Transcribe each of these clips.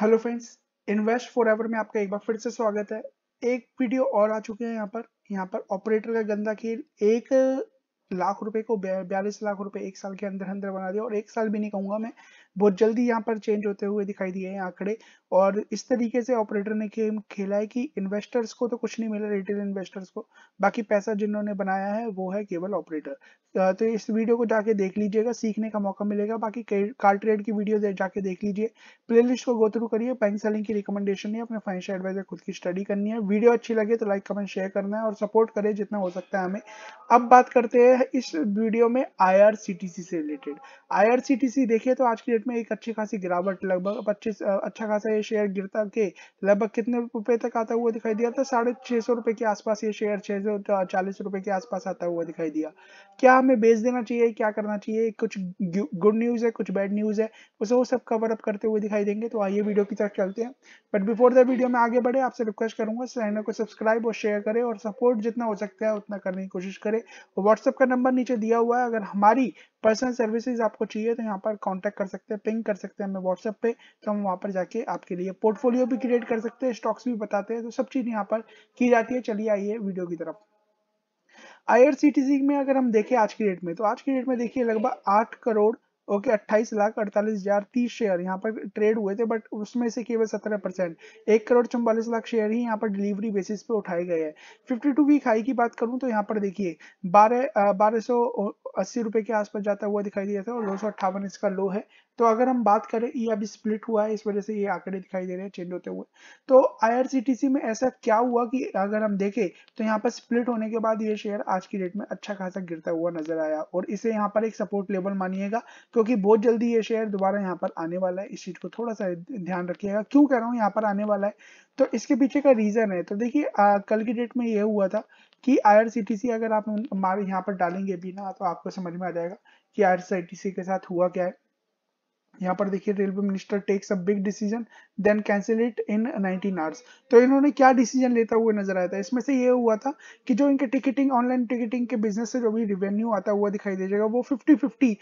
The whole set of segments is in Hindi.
hello friends invest forever में आपका एक बार फिर से स्वागत है एक वीडियो और आ चुके हैं यहाँ पर यहाँ पर ऑपरेटर का गंदा खेल एक लाख रुपए को बयालीस लाख रुपए एक साल के अंदर अंदर बना दिया और एक साल भी नहीं कहूंगा मैं बहुत जल्दी यहाँ पर चेंज होते हुए दिखाई दिए हैं आंकड़े और इस तरीके से ऑपरेटर ने खेल खेला है कि इन्वेस्टर्स को तो कुछ नहीं मिला रिटेल इन्वेस्टर्स को बाकी पैसा जिन्होंने बनाया है वो है केवल ऑपरेटर तो इस वीडियो को जाके देख लीजिएगा सीखने का मौका मिलेगा बाकी कार ट्रेड की वीडियो जाके देख लीजिए प्लेलिस्ट को गो थ्रू करिए बैंक सेलिंग की रिकमेंडेशन है अपने फाइनेंशियल एडवाइजर खुद की स्टडी करनी है वीडियो अच्छी लगे तो लाइक कमेंट शेयर करना है और सपोर्ट करें जितना हो सकता है हमें अब बात करते हैं इस वीडियो में आई से रिलेटेड आई देखिए तो आज की मार्केट में एक अच्छी खासी गिरावट लगभग पच्चीस अच्छा खासा ये शेयर गिरता के लगभग कितने रुपए तक आता हुआ दिखाई दिया था तो साढ़े छह सौ रुपए के आसपास ये शेयर छह सौ चालीस रुपए के आसपास आता हुआ दिखाई दिया क्या हमें बेच देना चाहिए क्या करना चाहिए कुछ गुड न्यूज है कुछ बैड न्यूज है उसे वो सब कवर अप करते हुए दिखाई देंगे तो आइए वीडियो की तरफ चलते हैं बट बिफोर द वीडियो में आगे बढ़े आपसे रिक्वेस्ट करूंगा चैनल को सब्सक्राइब और शेयर करें और सपोर्ट जितना हो सकता है उतना करने की कोशिश करें व्हाट्सएप का नंबर नीचे दिया हुआ है अगर हमारी पर्सनल सर्विसेज आपको चाहिए तो यहाँ पर कॉन्टेक्ट कर सकते हैं सकते हैं पिंग कर सकते हैं हमें व्हाट्सएप पे तो हम वहाँ पर जाके आपके लिए पोर्टफोलियो भी क्रिएट कर सकते हैं स्टॉक्स भी बताते हैं तो सब चीज़ यहाँ पर की जाती है चलिए आइए वीडियो की तरफ आई में अगर हम देखें आज की डेट में तो आज की डेट में देखिए लगभग आठ करोड़ ओके अट्ठाईस लाख अड़तालीस हजार तीस शेयर यहाँ पर ट्रेड हुए थे बट उसमें से केवल सत्रह परसेंट एक करोड़ चौवालीस लाख शेयर ही यहाँ पर डिलीवरी बेसिस पे उठाए गए हैं फिफ्टी टू वीक हाई की बात करूँ तो यहाँ पर देखिए बारह बारह सौ अस्सी रुपए के आसपास जाता हुआ दिखाई दिया था और दो सौ अट्ठावन इसका लो है तो अगर हम बात करें ये अभी स्प्लिट हुआ है इस वजह से ये आंकड़े दिखाई दे रहे हैं चेंज होते हुए तो आई में ऐसा क्या हुआ कि अगर हम देखें तो यहाँ पर स्प्लिट होने के बाद ये शेयर आज की डेट में अच्छा खासा गिरता हुआ नजर आया और इसे यहाँ पर एक सपोर्ट लेवल मानिएगा क्योंकि बहुत जल्दी ये शेयर दोबारा यहाँ पर आने वाला है इस चीज़ को थोड़ा सा ध्यान रखिएगा क्यों कह रहा हूँ यहाँ पर आने वाला है तो इसके पीछे का रीज़न है तो देखिए कल की डेट में यह हुआ था कि आई अगर आप हमारे यहाँ पर डालेंगे भी ना तो आपको समझ में आ जाएगा कि आई के साथ हुआ क्या है यहाँ पर देखिए railway minister takes a big decision then cancel it in 19 hours तो इन्होंने क्या डिसीजन लेता हुआ नजर आया था इसमें से ये हुआ था कि जो इनके टिकटिंग ऑनलाइन टिकटिंग के बिजनेस से जो भी रिवेन्यू आता हुआ दिखाई दे जाएगा वो fifty fifty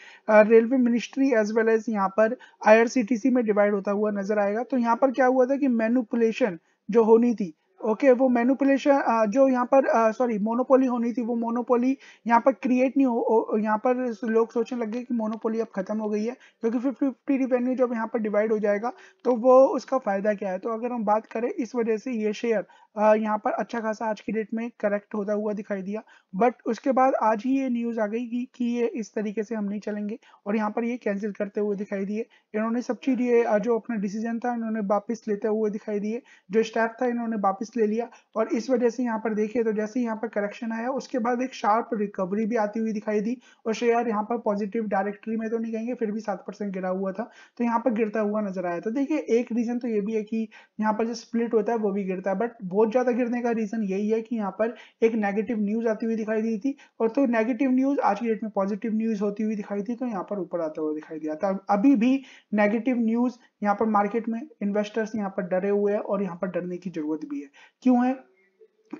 railway ministry as well as यहाँ पर आई में डिवाइड होता हुआ नजर आएगा तो यहाँ पर क्या हुआ था कि मैनुपुलेशन जो होनी थी ओके okay, वो मैनुपुलेशन जो यहाँ पर सॉरी मोनोपोली होनी थी वो मोनोपोली यहाँ पर क्रिएट नहीं हो यहाँ पर लोग सोचने लग गए कि मोनोपोली अब खत्म हो गई है क्योंकि फिफ्टी फिफ्टी रिवेन्यू जब यहाँ पर डिवाइड हो जाएगा तो वो उसका फायदा क्या है तो अगर हम बात करें इस वजह से ये शेयर यहाँ पर अच्छा खासा आज की डेट में करेक्ट होता हुआ दिखाई दिया बट उसके बाद आज ही ये न्यूज़ आ गई कि, कि ये इस तरीके से हम नहीं चलेंगे और यहाँ पर ये कैंसिल करते हुए दिखाई दिए इन्होंने सब चीज़ ये जो अपना डिसीजन था इन्होंने वापिस लेते हुए दिखाई दिए जो स्टाफ था इन्होंने वापिस बेसिस ले लिया और इस वजह से यहाँ पर देखिए तो जैसे यहाँ पर करेक्शन आया उसके बाद एक शार्प रिकवरी भी आती हुई दिखाई दी और शेयर यहाँ पर पॉजिटिव डायरेक्टरी में तो नहीं कहेंगे फिर भी सात परसेंट गिरा हुआ था तो यहाँ पर गिरता हुआ नजर आया था देखिए एक रीजन तो ये भी है कि यहाँ पर जो स्प्लिट होता है वो भी गिरता है बट बहुत ज्यादा गिरने का रीजन यही है कि यहाँ पर एक नेगेटिव न्यूज आती हुई दिखाई दी थी और तो नेगेटिव न्यूज आज की डेट में पॉजिटिव न्यूज होती हुई दिखाई थी तो यहाँ पर ऊपर आता हुआ दिखाई दिया था अभी भी नेगेटिव न्यूज यहाँ पर मार्केट में इन्वेस्टर्स यहाँ पर डरे हुए हैं और यहाँ पर डरने की जरूरत भी है क्यों है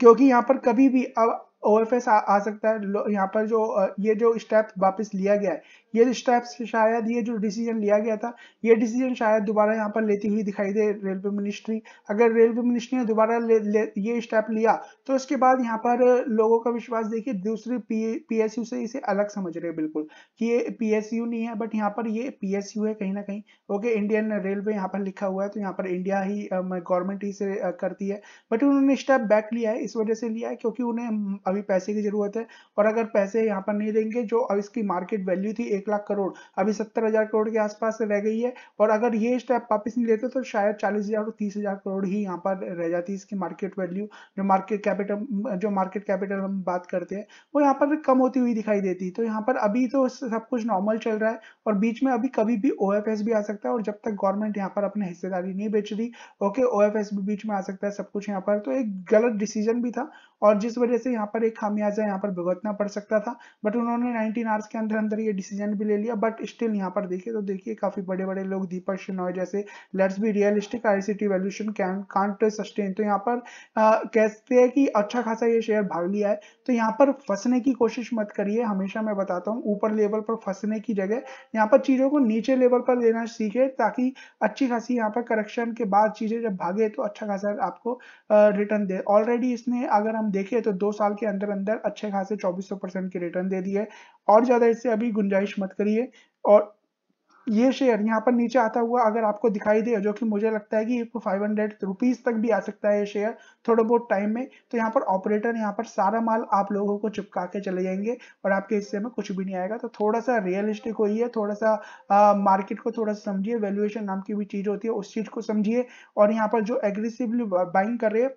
क्योंकि यहाँ पर कभी भी अब ओ एफ एस आ सकता है यहाँ पर जो ये जो स्टेप वापस लिया गया है ये स्टेप्स शायद ये जो डिसीजन लिया गया था ये डिसीजन शायद दोबारा यहाँ पर लेती हुई दिखाई दे रेलवे मिनिस्ट्री अगर रेलवे मिनिस्ट्री ने दोबारा ये स्टेप लिया तो उसके बाद यहाँ पर लोगों का विश्वास देखिए दूसरी पीएसयू से इसे अलग समझ रहे हैं बिल्कुल कि ये पीएसयू नहीं है बट यहाँ पर ये पीएसयू है कहीं ना कहीं ओके इंडियन रेलवे यहाँ पर लिखा हुआ है तो यहाँ पर इंडिया ही गवर्नमेंट ही से करती है बट उन्होंने स्टेप बैक लिया है इस वजह से लिया है क्योंकि उन्हें अभी पैसे की जरूरत है और अगर पैसे यहाँ पर नहीं देंगे जो इसकी मार्केट वैल्यू थी एक लाख करोड़ अभी सत्तर हजार करोड़ के आसपास रह गई है और अगर ये स्टेप वापस नहीं लेते तो शायद चालीस हजार और तीस हजार करोड़ ही यहाँ पर रह जाती है इसकी मार्केट वैल्यू जो मार्केट कैपिटल जो मार्केट कैपिटल हम बात करते हैं वो यहाँ पर कम होती हुई दिखाई देती तो यहाँ पर अभी तो सब कुछ नॉर्मल चल रहा है और बीच में अभी कभी भी ओ भी आ सकता है और जब तक गवर्नमेंट यहाँ पर अपनी हिस्सेदारी नहीं बेच रही ओके ओ भी बीच में आ सकता है सब कुछ यहाँ पर तो एक गलत डिसीजन भी था और जिस वजह से यहाँ पर एक खामियाजा यहाँ पर भुगतना पड़ सकता था बट उन्होंने नाइनटीन आवर्स के अंदर अंदर ये डिसीजन स्टैंड भी ले लिया बट स्टिल यहाँ पर देखिए तो देखिए काफी बड़े बड़े लोग दीपक शिनॉय जैसे let's be realistic ICT valuation can can't sustain तो यहाँ पर कहते हैं कि अच्छा खासा ये शेयर भाग लिया है तो यहाँ पर फंसने की कोशिश मत करिए हमेशा मैं बताता हूँ ऊपर लेवल पर फंसने की जगह यहाँ पर चीजों को नीचे लेवल पर लेना सीखे ताकि अच्छी खासी यहाँ पर करेक्शन के बाद चीजें जब भागे तो अच्छा खासा आपको रिटर्न दे ऑलरेडी इसने अगर हम देखें तो दो साल के अंदर अंदर अच्छे खासे चौबीस परसेंट के रिटर्न दे दी है और ज्यादा इससे अभी गुंजाइश मत करिए और ये शेयर यहाँ पर नीचे आता हुआ अगर आपको दिखाई दे जो कि मुझे लगता है कि ये फाइव हंड्रेड रुपीज तक भी आ सकता है ये शेयर थोड़ा बहुत टाइम में तो यहाँ पर ऑपरेटर यहाँ पर सारा माल आप लोगों को चिपका के चले जाएंगे और आपके हिस्से में कुछ भी नहीं आएगा तो थोड़ा सा रियलिस्टिक हो ही है थोड़ा सा आ, मार्केट को थोड़ा सा समझिए वैल्युएशन नाम की भी चीज होती है उस चीज को समझिए और यहाँ पर जो एग्रेसिवली बाइंग कर रहे हैं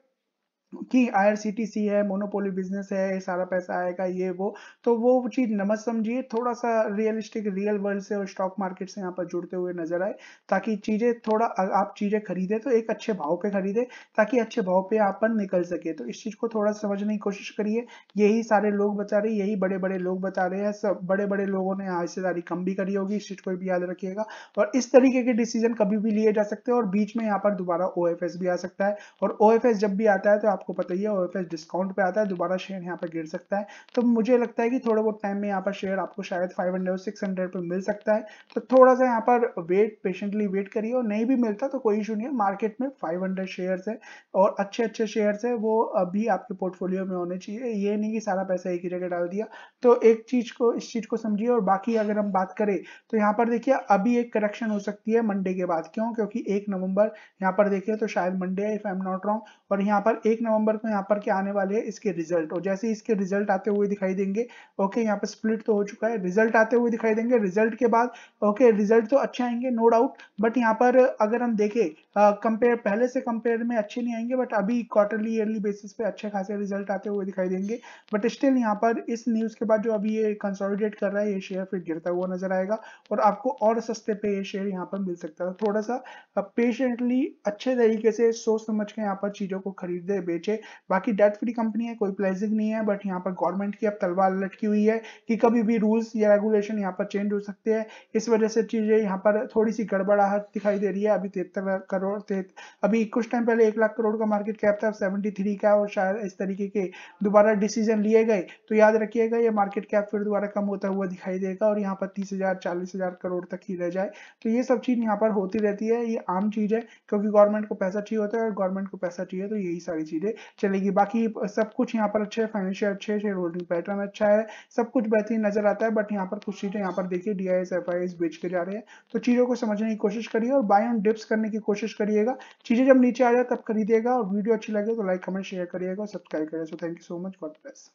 कि आईआरसीटीसी है मोनोपोली बिजनेस है ये सारा पैसा आएगा ये वो तो वो चीज नमज समझिए थोड़ा सा रियलिस्टिक रियल वर्ल्ड से और स्टॉक मार्केट से यहाँ पर जुड़ते हुए नजर आए ताकि चीजें थोड़ा आप चीजें खरीदे तो एक अच्छे भाव पे खरीदे ताकि अच्छे भाव पे आप पर निकल सके तो इस चीज को थोड़ा समझने की कोशिश करिए यही सारे लोग बता रहे यही बड़े बड़े लोग बता रहे हैं सब बड़े बड़े लोगों ने हिस्सेदारी कम भी करी होगी इस चीज को भी याद रखिएगा और इस तरीके के डिसीजन कभी भी लिए जा सकते हैं और बीच में यहाँ पर दोबारा ओ भी आ सकता है और ओ जब भी आता है तो आप आपको पता ही है ओएफएस डिस्काउंट पे आता है दोबारा शेयर यहाँ पर गिर सकता है तो मुझे लगता है कि थोड़ा बहुत टाइम में यहाँ पर शेयर आपको शायद 500 600 पे मिल सकता है तो थोड़ा सा यहाँ पर वेट पेशेंटली वेट करिए और नहीं भी मिलता तो कोई इशू नहीं है मार्केट में हंड्रेड शेयर्स है और अच्छे अच्छे शेयर्स है वो अभी आपके पोर्टफोलियो में होने चाहिए ये नहीं कि सारा पैसा एक ही जगह डाल दिया तो एक चीज को इस चीज को समझिए और बाकी अगर हम बात करें तो यहाँ पर देखिए अभी एक करेक्शन हो सकती है मंडे के बाद क्यों क्योंकि एक नवंबर यहाँ पर देखिए तो शायद Monday if I am not wrong और यहाँ पर एक नवंबर नवंबर को यहाँ पर के आने वाले हैं इसके रिजल्ट और जैसे इसके रिजल्ट आते हुए दिखाई देंगे ओके यहाँ पर स्प्लिट तो हो चुका है रिजल्ट आते हुए दिखाई देंगे रिजल्ट के बाद ओके रिजल्ट तो अच्छे आएंगे नो डाउट बट यहाँ पर अगर हम देखें कंपेयर uh, पहले से कंपेयर में अच्छे नहीं आएंगे बट अभी क्वार्टरली ईयरली बेसिस पे अच्छे खासे रिजल्ट आते हुए दिखाई देंगे बट स्टिल यहाँ पर इस न्यूज़ के बाद जो अभी ये कंसोलिडेट कर रहा है ये शेयर फिर गिरता हुआ नजर आएगा और आपको और सस्ते पे ये शेयर यहाँ पर मिल सकता है थोड़ा सा पेशेंटली uh, अच्छे तरीके से सोच समझ के यहाँ पर चीज़ों को खरीदे बेचे बाकी डेट फ्री कंपनी है कोई प्लेजिंग नहीं है बट यहाँ पर गवर्नमेंट की अब तलवार लटकी हुई है कि कभी भी रूल्स या रेगुलेशन यहाँ पर चेंज हो सकते हैं इस वजह से चीज़ें यहाँ पर थोड़ी सी गड़बड़ाहट दिखाई दे रही है अभी तिहत्तर करोड़ अभी कुछ टाइम पहले एक लाख करोड़ का मार्केट कैप था सेवेंटी थ्री का और शायद इस तरीके के दोबारा डिसीजन लिए गए तो याद रखिएगा ये मार्केट कैप फिर दोबारा कम होता हुआ दिखाई देगा और यहाँ पर तीस हजार चालीस हजार करोड़ तक ही रह जाए तो ये सब चीज़ यहाँ पर होती रहती है ये आम चीज़ है क्योंकि गवर्नमेंट को पैसा चाहिए होता है और गवर्नमेंट को पैसा चाहिए तो यही सारी चीज़ें चीज़ें चलेगी बाकी सब कुछ यहाँ पर अच्छे है फाइनेंशियल अच्छे है शेयर होल्डिंग पैटर्न अच्छा है सब कुछ बेहतरीन नजर आता है बट यहाँ पर कुछ चीज़ें यहाँ पर देखिए D I S F I S बेच के जा रहे हैं तो चीज़ों को समझने की कोशिश करिए और बाय ऑन डिप्स करने की कोशिश करिएगा चीज़ें जब नीचे आ जाए तब खरीदिएगा और वीडियो अच्छी लगे तो लाइक कमेंट शेयर करिएगा सब्सक्राइब करिएगा so thank you so much God